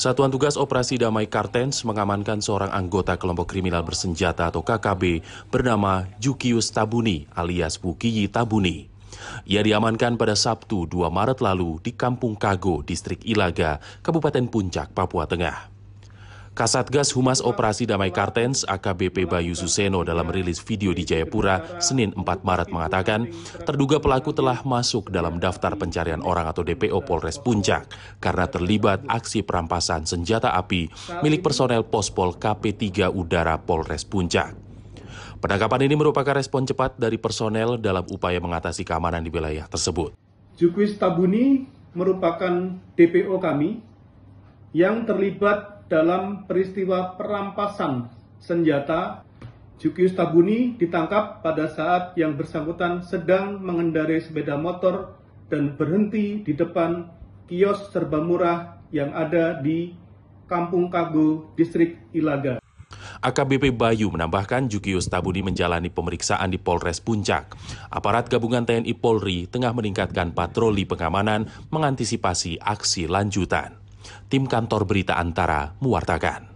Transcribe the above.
Satuan Tugas Operasi Damai Kartens mengamankan seorang anggota kelompok kriminal bersenjata atau KKB bernama Jukius Tabuni alias Bukiyi Tabuni. Ia diamankan pada Sabtu 2 Maret lalu di Kampung Kago, Distrik Ilaga, Kabupaten Puncak, Papua Tengah. Kasatgas Humas Operasi Damai Kartens AKBP Bayu Suseno dalam rilis video di Jayapura Senin 4 Maret mengatakan, terduga pelaku telah masuk dalam daftar pencarian orang atau DPO Polres Puncak karena terlibat aksi perampasan senjata api milik personel Pospol KP3 Udara Polres Puncak. Penangkapan ini merupakan respon cepat dari personel dalam upaya mengatasi keamanan di wilayah tersebut. Jukwis Tabuni merupakan DPO kami yang terlibat dalam peristiwa perampasan senjata Jukius Tabuni ditangkap pada saat yang bersangkutan sedang mengendarai sepeda motor dan berhenti di depan kios serba murah yang ada di Kampung Kago, Distrik Ilaga. AKBP Bayu menambahkan Jukius Tabuni menjalani pemeriksaan di Polres Puncak. Aparat gabungan TNI Polri tengah meningkatkan patroli pengamanan mengantisipasi aksi lanjutan. Tim Kantor Berita Antara mewartakan.